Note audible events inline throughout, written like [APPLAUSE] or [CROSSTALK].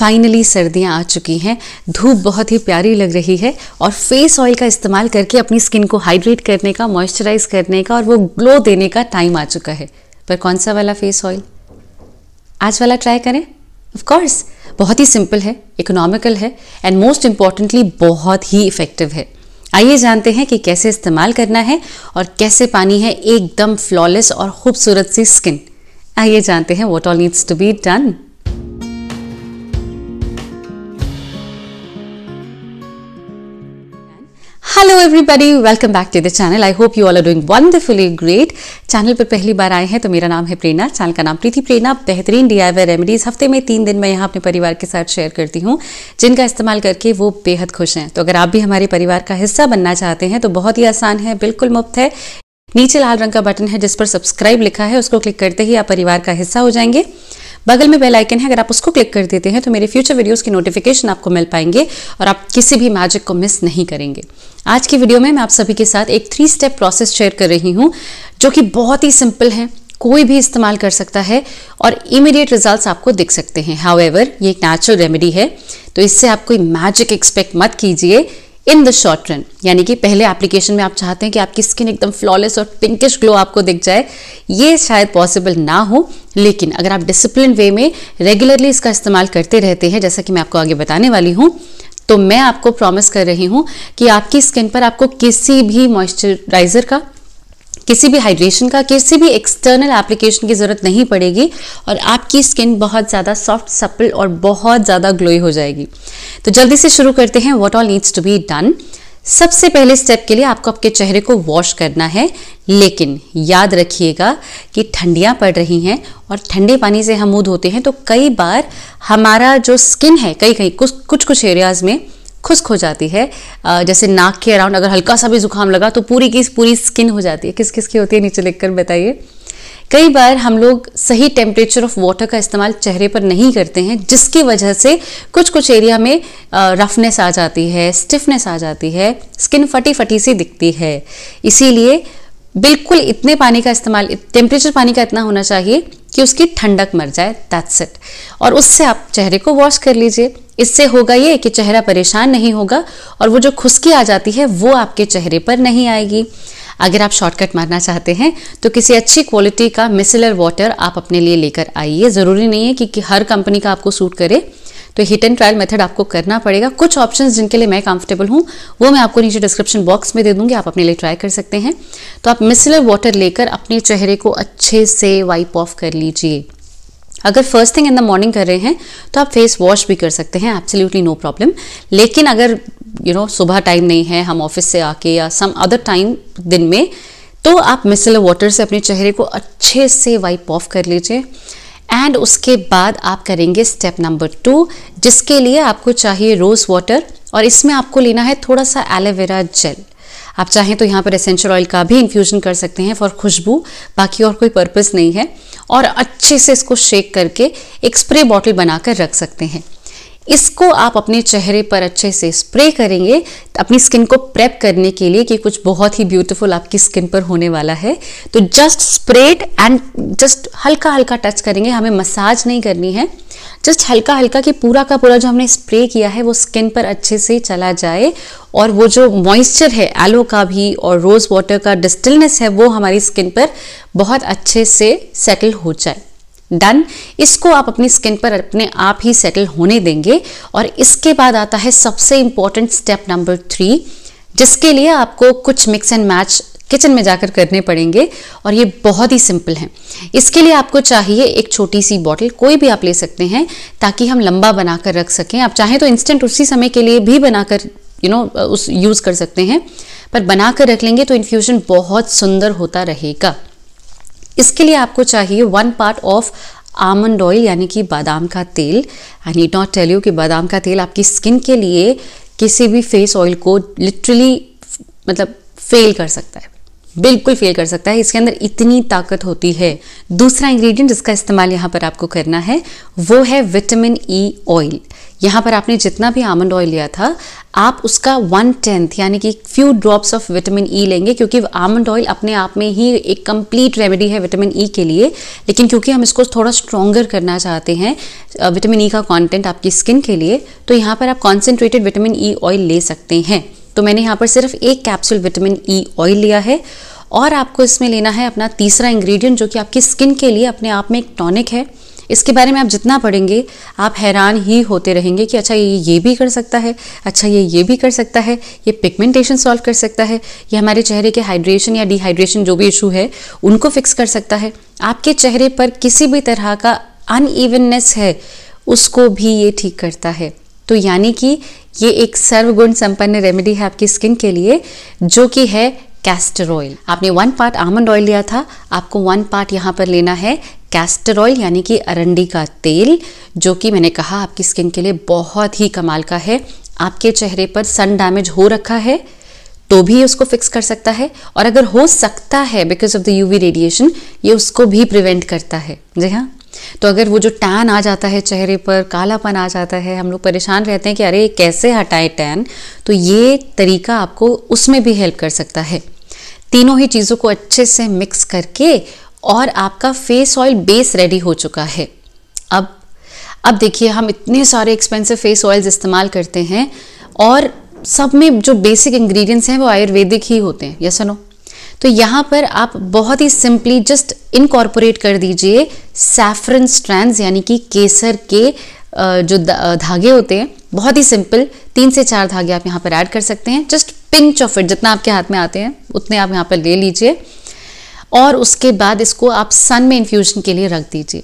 Finally सर्दियाँ आ चुकी हैं धूप बहुत ही प्यारी लग रही है और फेस ऑयल का इस्तेमाल करके अपनी स्किन को हाइड्रेट करने का मॉइस्चराइज करने का और वो ग्लो देने का टाइम आ चुका है पर कौन सा वाला फेस ऑयल आज वाला ट्राई करें ऑफकोर्स बहुत ही सिंपल है इकोनॉमिकल है एंड मोस्ट इम्पॉर्टेंटली बहुत ही इफ़ेक्टिव है आइए जानते हैं कि कैसे इस्तेमाल करना है और कैसे पानी है एकदम फ्लॉलेस और खूबसूरत सी स्किन आइए जानते हैं what all needs to be done hello everybody welcome back to the channel I hope you all are doing wonderfully great channel पर पहली बार आए हैं तो मेरा नाम है प्रेरणा चैनल का नाम प्रीति प्रेरणा बेहतरीन डी आई रेमेडीज हफ्ते में तीन दिन मैं यहाँ अपने परिवार के साथ शेयर करती हूँ जिनका इस्तेमाल करके वो बेहद खुश हैं तो अगर आप भी हमारे परिवार का हिस्सा बनना चाहते हैं तो बहुत ही आसान है बिल्कुल मुफ्त है नीचे लाल रंग का बटन है जिस पर सब्सक्राइब लिखा है उसको क्लिक करते ही आप परिवार का हिस्सा हो जाएंगे बगल में बेल आइकन है अगर आप उसको क्लिक कर देते हैं तो मेरे फ्यूचर वीडियोस की नोटिफिकेशन आपको मिल पाएंगे और आप किसी भी मैजिक को मिस नहीं करेंगे आज की वीडियो में मैं आप सभी के साथ एक थ्री स्टेप प्रोसेस शेयर कर रही हूँ जो कि बहुत ही सिंपल है कोई भी इस्तेमाल कर सकता है और इमीडिएट रिजल्ट्स आपको दिख सकते हैं हाउ ये एक नेचुरल रेमेडी है तो इससे आप कोई मैजिक एक्सपेक्ट मत कीजिए इन द शॉर्ट रन यानी कि पहले एप्लीकेशन में आप चाहते हैं कि आपकी स्किन एकदम फ्लॉलेस और पिंकिश ग्लो आपको दिख जाए ये शायद पॉसिबल ना हो लेकिन अगर आप डिसिप्लिन वे में रेगुलरली इसका इस्तेमाल करते रहते हैं जैसा कि मैं आपको आगे बताने वाली हूँ तो मैं आपको प्रॉमिस कर रही हूँ कि आपकी स्किन पर आपको किसी भी मॉइस्चराइज़र का किसी भी हाइड्रेशन का किसी भी एक्सटर्नल एप्लीकेशन की ज़रूरत नहीं पड़ेगी और आपकी स्किन बहुत ज़्यादा सॉफ्ट सप्पल और बहुत ज़्यादा ग्लोई हो जाएगी तो जल्दी से शुरू करते हैं what all needs to be done सबसे पहले स्टेप के लिए आपको आपके चेहरे को वॉश करना है लेकिन याद रखिएगा कि ठंडियाँ पड़ रही हैं और ठंडे पानी से हम मुँह धोते हैं तो कई बार हमारा जो स्किन है कई कई कुछ कुछ कुछ एरियाज़ में खुश्क हो जाती है जैसे नाक के अराउंड अगर हल्का सा भी जुकाम लगा तो पूरी की पूरी स्किन हो जाती है किस किस की होती है नीचे लिख कर बताइए कई बार हम लोग सही टेम्परेचर ऑफ वाटर का इस्तेमाल चेहरे पर नहीं करते हैं जिसकी वजह से कुछ कुछ एरिया में रफनेस आ जाती है स्टिफनेस आ जाती है स्किन फटी फटी सी दिखती है इसीलिए बिल्कुल इतने पानी का इस्तेमाल टेम्परेचर पानी का इतना होना चाहिए कि उसकी ठंडक मर जाए दैट्स इट और उससे आप चेहरे को वॉश कर लीजिए इससे होगा ये कि चेहरा परेशान नहीं होगा और वो जो खुशकी आ जाती है वो आपके चेहरे पर नहीं आएगी अगर आप शॉर्टकट मारना चाहते हैं तो किसी अच्छी क्वालिटी का मिसलर वाटर आप अपने लिए लेकर आइए ज़रूरी नहीं है कि, कि हर कंपनी का आपको सूट करे तो हिट एंड ट्रायल मेथड आपको करना पड़ेगा कुछ ऑप्शन जिनके लिए मैं कंफर्टेबल हूँ वो मैं आपको नीचे डिस्क्रिप्शन बॉक्स में दे दूंगी आप अपने लिए ट्राई कर सकते हैं तो आप मिसलर वाटर लेकर अपने चेहरे को अच्छे से वाइप ऑफ कर लीजिए अगर first thing in the morning कर रहे हैं तो आप फेस वॉश भी कर सकते हैं एब्सोल्युटली नो प्रॉब्लम लेकिन अगर यू नो सुबह टाइम नहीं है हम ऑफिस से आके या सम अदर टाइम दिन में तो आप मिसलर वाटर से अपने चेहरे को अच्छे से वाइप ऑफ कर लीजिए एंड उसके बाद आप करेंगे स्टेप नंबर टू जिसके लिए आपको चाहिए रोज़ वाटर और इसमें आपको लेना है थोड़ा सा एलोवेरा जेल आप चाहें तो यहाँ पर एसेंशियल ऑयल का भी इन्फ्यूजन कर सकते हैं फॉर खुशबू बाकी और कोई पर्पज़ नहीं है और अच्छे से इसको शेक करके एक स्प्रे बॉटल बनाकर रख सकते हैं इसको आप अपने चेहरे पर अच्छे से स्प्रे करेंगे अपनी स्किन को प्रेप करने के लिए कि कुछ बहुत ही ब्यूटीफुल आपकी स्किन पर होने वाला है तो जस्ट स्प्रेड एंड जस्ट हल्का हल्का टच करेंगे हमें मसाज नहीं करनी है जस्ट हल्का हल्का कि पूरा का पूरा जो हमने स्प्रे किया है वो स्किन पर अच्छे से चला जाए और वो जो मॉइस्चर है एलो का भी और रोज़ वाटर का डिस्टिलनेस है वो हमारी स्किन पर बहुत अच्छे से सेटल हो जाए डन इसको आप अपनी स्किन पर अपने आप ही सेटल होने देंगे और इसके बाद आता है सबसे इम्पॉर्टेंट स्टेप नंबर थ्री जिसके लिए आपको कुछ मिक्स एंड मैच किचन में जाकर करने पड़ेंगे और ये बहुत ही सिंपल है इसके लिए आपको चाहिए एक छोटी सी बॉटल कोई भी आप ले सकते हैं ताकि हम लंबा बनाकर रख सकें आप चाहें तो इंस्टेंट उसी समय के लिए भी बनाकर यू नो उस यूज़ कर सकते हैं पर बनाकर रख लेंगे तो इन्फ्यूज़न बहुत सुंदर होता रहेगा इसके लिए आपको चाहिए one part of almond oil यानी कि बादाम का तेल I need not tell you कि बादाम का तेल आपकी स्किन के लिए किसी भी फेस ऑयल को लिटरली मतलब फेल कर सकता है बिल्कुल फेल कर सकता है इसके अंदर इतनी ताकत होती है दूसरा इंग्रेडिएंट जिसका इस्तेमाल यहाँ पर आपको करना है वो है विटामिन ई ऑयल यहाँ पर आपने जितना भी आमंड ऑयल लिया था आप उसका वन टेंथ यानी कि few drops of vitamin E लेंगे क्योंकि आमंड ऑयल अपने आप में ही एक कंप्लीट रेमेडी है विटामिन ई e के लिए लेकिन क्योंकि हम इसको थोड़ा स्ट्रॉन्गर करना चाहते हैं विटामिन ई e का कॉन्टेंट आपकी स्किन के लिए तो यहाँ पर आप कॉन्सेंट्रेटेड विटामिन ई ऑयल ले सकते हैं तो मैंने यहाँ पर सिर्फ एक कैप्सूल विटामिन ई ऑयल लिया है और आपको इसमें लेना है अपना तीसरा इंग्रेडिएंट जो कि आपकी स्किन के लिए अपने आप में एक टॉनिक है इसके बारे में आप जितना पढ़ेंगे आप हैरान ही होते रहेंगे कि अच्छा ये ये भी कर सकता है अच्छा ये ये भी कर सकता है ये पिगमेंटेशन सॉल्व कर सकता है ये हमारे चेहरे के हाइड्रेशन या डिहाइड्रेशन जो भी इशू है उनको फिक्स कर सकता है आपके चेहरे पर किसी भी तरह का अनइवननेस है उसको भी ये ठीक करता है तो यानी कि ये एक सर्वगुण संपन्न रेमेडी है आपकी स्किन के लिए जो कि है कैस्टर ऑयल आपने वन पार्ट आमंड ऑयल लिया था आपको वन पार्ट यहाँ पर लेना है कैस्टर ऑयल यानी कि अरंडी का तेल जो कि मैंने कहा आपकी स्किन के लिए बहुत ही कमाल का है आपके चेहरे पर सन डैमेज हो रखा है तो भी उसको फिक्स कर सकता है और अगर हो सकता है because of the UV radiation ये उसको भी प्रिवेंट करता है जी हाँ तो अगर वो जो टैन आ जाता है चेहरे पर कालापन आ जाता है हम लोग परेशान रहते हैं कि अरे कैसे हटाए टैन तो ये तरीका आपको उसमें भी हेल्प कर सकता है तीनों ही चीज़ों को अच्छे से मिक्स करके और आपका फेस ऑयल बेस रेडी हो चुका है अब अब देखिए हम इतने सारे एक्सपेंसिव फेस ऑयल्स इस्तेमाल करते हैं और सब में जो बेसिक इंग्रेडिएंट्स हैं वो आयुर्वेदिक ही होते हैं यस नो तो यहाँ पर आप बहुत ही सिंपली जस्ट इनकॉर्पोरेट कर दीजिए सैफरन स्ट्रैंड यानी कि केसर के जो धागे होते हैं बहुत ही सिंपल तीन से चार धागे आप यहाँ पर ऐड कर सकते हैं जस्ट पिंच ऑफ इट जितना आपके हाथ में आते हैं उतने आप यहाँ पर ले लीजिए और उसके बाद इसको आप सन में इन्फ्यूजन के लिए रख दीजिए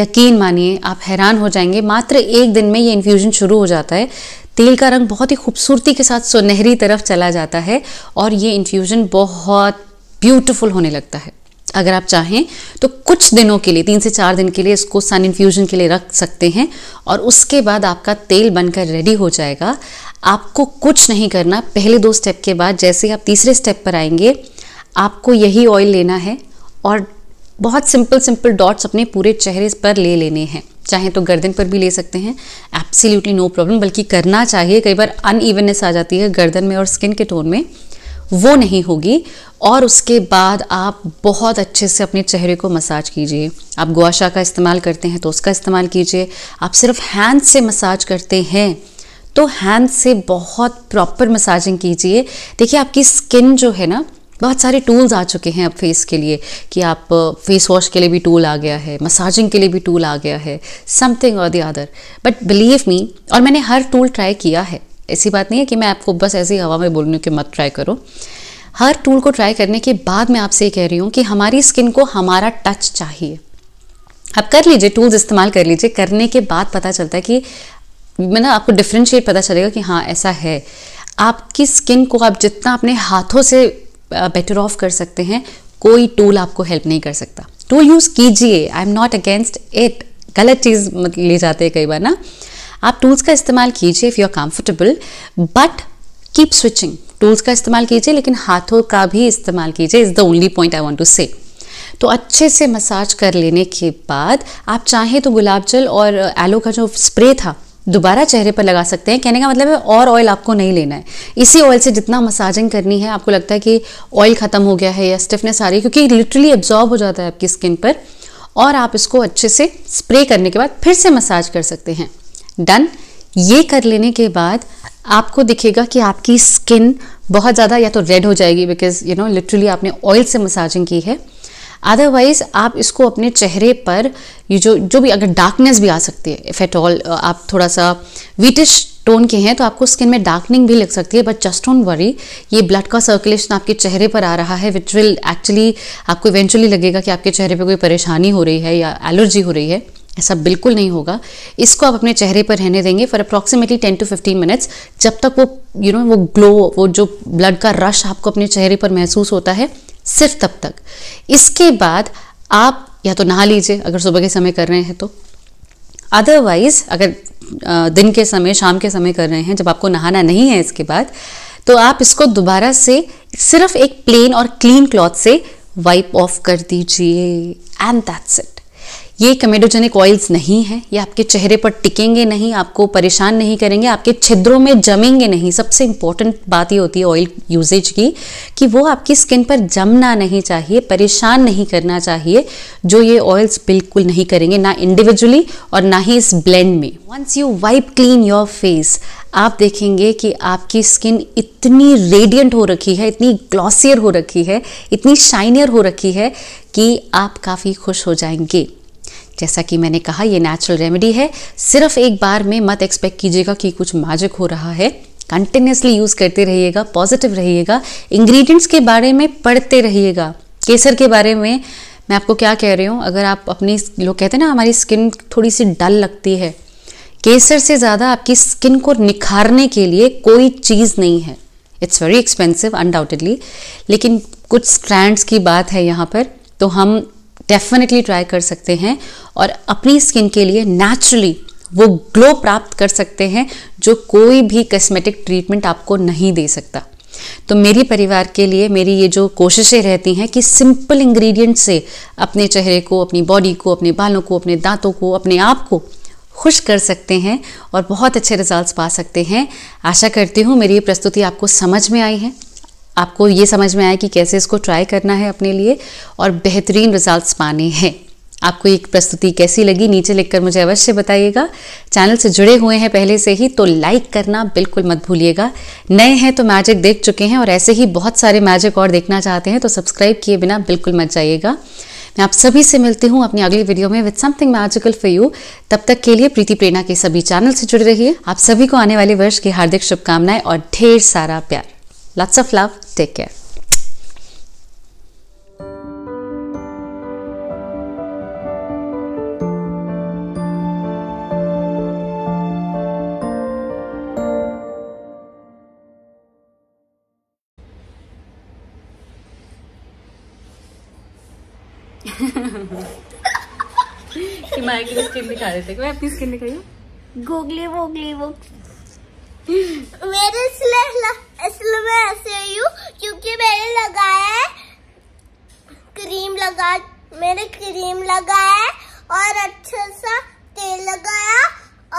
यकीन मानिए आप हैरान हो जाएंगे मात्र एक दिन में ये इन्फ्यूजन शुरू हो जाता है तेल का रंग बहुत ही खूबसूरती के साथ सुनहरी तरफ चला जाता है और ये इन्फ्यूज़न बहुत ब्यूटीफुल होने लगता है अगर आप चाहें तो कुछ दिनों के लिए तीन से चार दिन के लिए इसको सन इन्फ्यूज़न के लिए रख सकते हैं और उसके बाद आपका तेल बनकर रेडी हो जाएगा आपको कुछ नहीं करना पहले दो स्टेप के बाद जैसे आप तीसरे स्टेप पर आएंगे आपको यही ऑयल लेना है और बहुत सिंपल सिंपल डॉट्स अपने पूरे चेहरे पर ले लेने हैं चाहें तो गर्दन पर भी ले सकते हैं एप्सिल्यूटली नो प्रॉब्लम बल्कि करना चाहिए कई बार अनइवननेस आ जाती है गर्दन में और स्किन के टोन में वो नहीं होगी और उसके बाद आप बहुत अच्छे से अपने चेहरे को मसाज कीजिए आप गुआशा का इस्तेमाल करते हैं तो उसका इस्तेमाल कीजिए आप सिर्फ हैंड से मसाज करते हैं तो हैंड से बहुत प्रॉपर मसाजिंग कीजिए देखिए आपकी स्किन जो है ना बहुत सारे टूल्स आ चुके हैं अब फेस के लिए कि आप फेस वॉश के लिए भी टूल आ गया है मसाजिंग के लिए भी टूल आ गया है समथिंग और the other but believe me और मैंने हर टूल ट्राई किया है ऐसी बात नहीं है कि मैं आपको बस ऐसी हवा में बोल रही हूँ कि मत ट्राई करो हर टूल को ट्राई करने के बाद मैं आपसे ये कह रही हूँ कि हमारी स्किन को हमारा टच चाहिए आप कर लीजिए टूल्स इस्तेमाल कर लीजिए करने के बाद पता चलता है कि मैं आपको डिफ्रेंशिएट पता चलेगा कि हाँ ऐसा है आपकी स्किन को आप जितना अपने हाथों से बेटर ऑफ कर सकते हैं कोई टूल आपको हेल्प नहीं कर सकता टूल तो यूज़ कीजिए I am not against it गलत चीज़ ले जाते हैं कई बार ना आप टूल्स का इस्तेमाल कीजिए if you are comfortable but keep switching tools का इस्तेमाल कीजिए लेकिन हाथों का भी इस्तेमाल कीजिए is the only point I want to say तो अच्छे से मसाज कर लेने के बाद आप चाहें तो गुलाब जल और एलो का जो स्प्रे था दोबारा चेहरे पर लगा सकते हैं कहने का मतलब है और ऑयल आपको नहीं लेना है इसी ऑयल से जितना मसाजिंग करनी है आपको लगता है कि ऑयल ख़त्म हो गया है या स्टिफनेस आ रही है क्योंकि लिटरली एब्जॉर्ब हो जाता है आपकी स्किन पर और आप इसको अच्छे से स्प्रे करने के बाद फिर से मसाज कर सकते हैं डन ये कर लेने के बाद आपको दिखेगा कि आपकी स्किन बहुत ज़्यादा या तो रेड हो जाएगी बिकॉज यू नो लिटरली आपने ऑयल से मसाजिंग की है अदरवाइज आप इसको अपने चेहरे पर ये जो जो भी अगर डार्कनेस भी आ सकती है इफ़ एट ऑल आप थोड़ा सा वीटिश टोन के हैं तो आपको स्किन में डार्कनिंग भी लग सकती है बट जस्ट डोंट वरी ये ब्लड का सर्कुलेशन आपके चेहरे पर आ रहा है विच विल एक्चुअली आपको इवेंचुअली लगेगा कि आपके चेहरे पर कोई परेशानी हो रही है या एलर्जी हो रही है ऐसा बिल्कुल नहीं होगा इसको आप अपने चेहरे पर रहने देंगे for approximately ten to fifteen minutes जब तक वो यू you नो know, वो ग्लो वो जो ब्लड का रश आपको अपने चेहरे पर महसूस होता है सिर्फ तब तक इसके बाद आप या तो नहा लीजिए अगर सुबह के समय कर रहे हैं तो अदरवाइज अगर दिन के समय शाम के समय कर रहे हैं जब आपको नहाना नहीं है इसके बाद तो आप इसको दोबारा से सिर्फ एक प्लेन और क्लीन क्लॉथ से वाइप ऑफ कर दीजिए एंड दैट्स इट ये कमेडोजेनिक ऑयल्स नहीं है ये आपके चेहरे पर टिकेंगे नहीं आपको परेशान नहीं करेंगे आपके छिद्रों में जमेंगे नहीं सबसे इम्पॉर्टेंट बात ये होती है ऑयल यूजेज की कि वो आपकी स्किन पर जमना नहीं चाहिए परेशान नहीं करना चाहिए जो ये ऑयल्स बिल्कुल नहीं करेंगे ना इंडिविजुअली और ना ही इस ब्लेंड में once you wipe clean your face आप देखेंगे कि आपकी स्किन इतनी रेडियंट हो रखी है इतनी ग्लॉसियर हो रखी है इतनी शाइनियर हो रखी है कि आप काफ़ी खुश हो जाएंगे जैसा कि मैंने कहा ये नेचुरल रेमेडी है सिर्फ एक बार में मत एक्सपेक्ट कीजिएगा कि कुछ मैजिक हो रहा है कंटिन्यूसली यूज़ करते रहिएगा पॉजिटिव रहिएगा इंग्रेडिएंट्स के बारे में पढ़ते रहिएगा केसर के बारे में मैं आपको क्या कह रही हूँ अगर आप अपनी लोग कहते हैं ना हमारी स्किन थोड़ी सी डल लगती है केसर से ज़्यादा आपकी स्किन को निखारने के लिए कोई चीज़ नहीं है इट्स वेरी एक्सपेंसिव अनडाउटेडली लेकिन कुछ स्ट्रैंड्स की बात है यहाँ पर तो हम डेफिनेटली ट्राई कर सकते हैं और अपनी स्किन के लिए नेचुरली वो ग्लो प्राप्त कर सकते हैं जो कोई भी कस्मेटिक ट्रीटमेंट आपको नहीं दे सकता तो मेरी परिवार के लिए मेरी ये जो कोशिशें रहती हैं कि सिंपल इंग्रेडिएंट से अपने चेहरे को अपनी बॉडी को अपने बालों को अपने दांतों को अपने आप को खुश कर सकते हैं और बहुत अच्छे रिजल्ट्स पा सकते हैं आशा करती हूँ मेरी ये प्रस्तुति आपको समझ में आई है आपको ये समझ में आया कि कैसे इसको ट्राई करना है अपने लिए और बेहतरीन रिजल्ट्स पाने हैं आपको एक प्रस्तुति कैसी लगी नीचे लिखकर मुझे अवश्य बताइएगा चैनल से जुड़े हुए हैं पहले से ही तो लाइक करना बिल्कुल मत भूलिएगा नए हैं तो मैजिक देख चुके हैं और ऐसे ही बहुत सारे मैजिक और देखना चाहते हैं तो सब्सक्राइब किए बिना बिल्कुल मत जाइएगा मैं आप सभी से मिलती हूँ अपनी अगली वीडियो में with something magical for you तब तक के लिए प्रीति प्रेरणा के सभी चैनल से जुड़े रहिए आप सभी को आने वाले वर्ष की हार्दिक शुभकामनाएं और ढेर सारा प्यार lots of love take care [LAUGHS] कि की स्किन तो दिखा रहे थे मैं अपनी स्किन दिखाई गोगली वोगली वो मेरे इसलिए इसलिए मैं ऐसे आई हूँ क्योंकि मैंने लगाया है क्रीम लगा मैंने क्रीम लगाया है और अच्छा सा तेल लगाया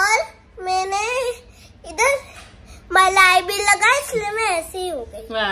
और मैंने इधर मलाई भी लगा इसलिए मैं ऐसी हो गई हाँ।